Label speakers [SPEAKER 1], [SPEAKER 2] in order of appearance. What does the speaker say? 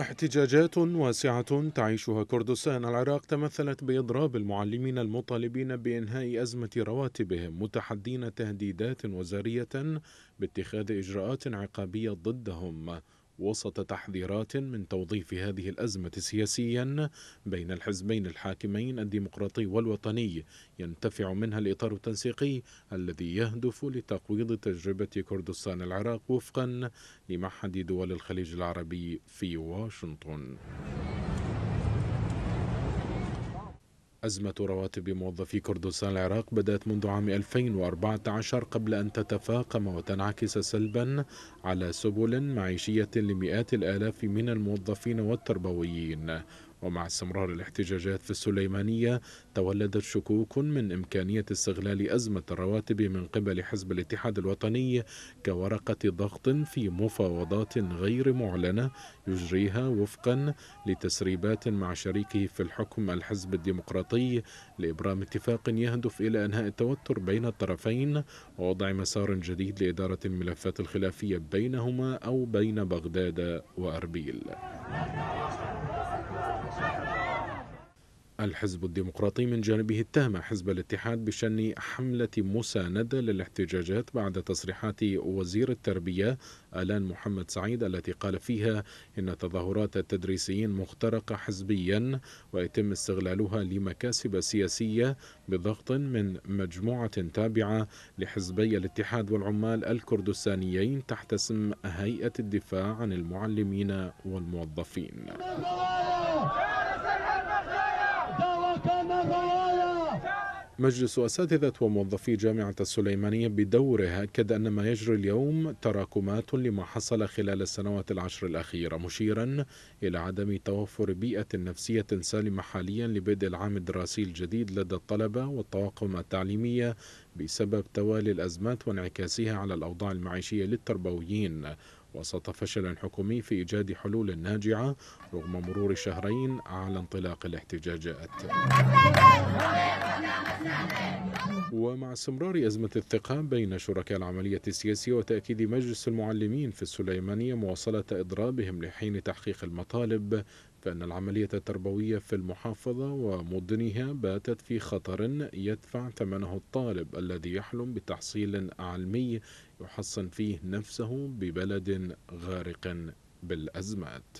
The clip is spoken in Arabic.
[SPEAKER 1] احتجاجات واسعة تعيشها كردستان العراق تمثلت بإضراب المعلمين المطالبين بإنهاء أزمة رواتبهم متحدين تهديدات وزارية باتخاذ إجراءات عقابية ضدهم وسط تحذيرات من توظيف هذه الأزمة سياسيا بين الحزبين الحاكمين الديمقراطي والوطني ينتفع منها الإطار التنسيقي الذي يهدف لتقويض تجربة كردستان العراق وفقا لمعهد دول الخليج العربي في واشنطن أزمة رواتب موظفي كردستان العراق بدأت منذ عام 2014 قبل أن تتفاقم وتنعكس سلبا على سبل معيشية لمئات الآلاف من الموظفين والتربويين ومع استمرار الاحتجاجات في السليمانية تولدت شكوك من إمكانية استغلال أزمة الرواتب من قبل حزب الاتحاد الوطني كورقة ضغط في مفاوضات غير معلنة يجريها وفقا لتسريبات مع شريكه في الحكم الحزب الديمقراطي لإبرام اتفاق يهدف إلى أنهاء التوتر بين الطرفين ووضع مسار جديد لإدارة الملفات الخلافية بينهما أو بين بغداد وأربيل. الحزب الديمقراطي من جانبه اتهم حزب الاتحاد بشن حملة مساندة للاحتجاجات بعد تصريحات وزير التربية آلان محمد سعيد التي قال فيها إن تظاهرات التدريسيين مخترقة حزبيا ويتم استغلالها لمكاسب سياسية بضغط من مجموعة تابعة لحزبي الاتحاد والعمال الكردستانيين تحت اسم هيئة الدفاع عن المعلمين والموظفين. مجلس أساتذة وموظفي جامعة السليمانية بدوره أكد أن ما يجري اليوم تراكمات لما حصل خلال السنوات العشر الأخيرة مشيرا إلى عدم توفر بيئة نفسية سالمة حاليا لبدء العام الدراسي الجديد لدى الطلبة والطواقم التعليمية بسبب توالي الأزمات وانعكاسها على الأوضاع المعيشية للتربويين وسط فشل حكومي في إيجاد حلول ناجعة رغم مرور شهرين على انطلاق الاحتجاجات ومع استمرار أزمة الثقة بين شركاء العملية السياسية وتأكيد مجلس المعلمين في السليمانية مواصلة إضرابهم لحين تحقيق المطالب فإن العملية التربوية في المحافظة ومدنها باتت في خطر يدفع ثمنه الطالب الذي يحلم بتحصيل علمي يحصن فيه نفسه ببلد غارق بالأزمات